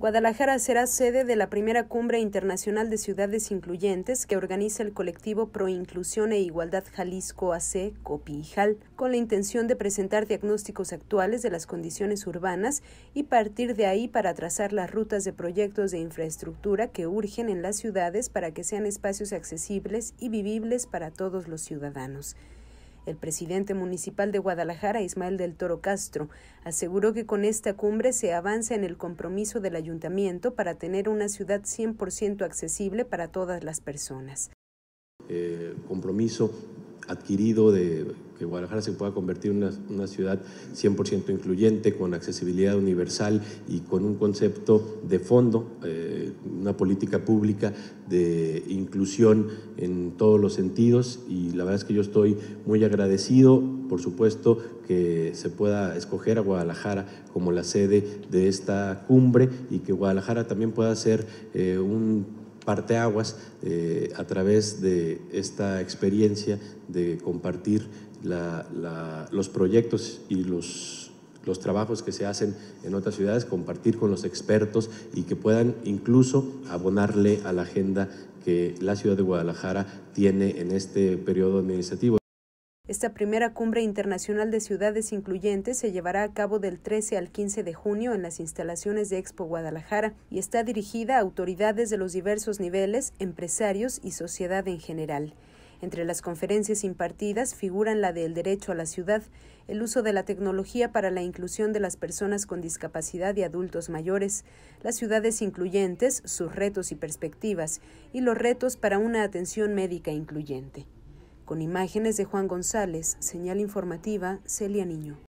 Guadalajara será sede de la primera cumbre internacional de ciudades incluyentes que organiza el colectivo Pro Inclusión e Igualdad Jalisco AC, COPIJAL, con la intención de presentar diagnósticos actuales de las condiciones urbanas y partir de ahí para trazar las rutas de proyectos de infraestructura que urgen en las ciudades para que sean espacios accesibles y vivibles para todos los ciudadanos. El presidente municipal de Guadalajara, Ismael del Toro Castro, aseguró que con esta cumbre se avanza en el compromiso del ayuntamiento para tener una ciudad 100% accesible para todas las personas. Eh, compromiso adquirido de que Guadalajara se pueda convertir en una, ciudad 100% incluyente, con accesibilidad universal y con un concepto de fondo. Eh, una política pública de inclusión en todos los sentidos y la verdad es que yo estoy muy agradecido, por supuesto, que se pueda escoger a Guadalajara como la sede de esta cumbre y que Guadalajara también pueda ser eh, un parteaguas eh, a través de esta experiencia de compartir los proyectos y los los trabajos que se hacen en otras ciudades, compartir con los expertos y que puedan incluso abonarle a la agenda que la ciudad de Guadalajara tiene en este periodo administrativo. Esta primera cumbre internacional de ciudades incluyentes se llevará a cabo del 13 al 15 de junio en las instalaciones de Expo Guadalajara y está dirigida a autoridades de los diversos niveles, empresarios y sociedad en general. Entre las conferencias impartidas figuran la del derecho a la ciudad, el uso de la tecnología para la inclusión de las personas con discapacidad y adultos mayores, las ciudades incluyentes, sus retos y perspectivas, y los retos para una atención médica incluyente. Con imágenes de Juan González, señal informativa, Celia Niño.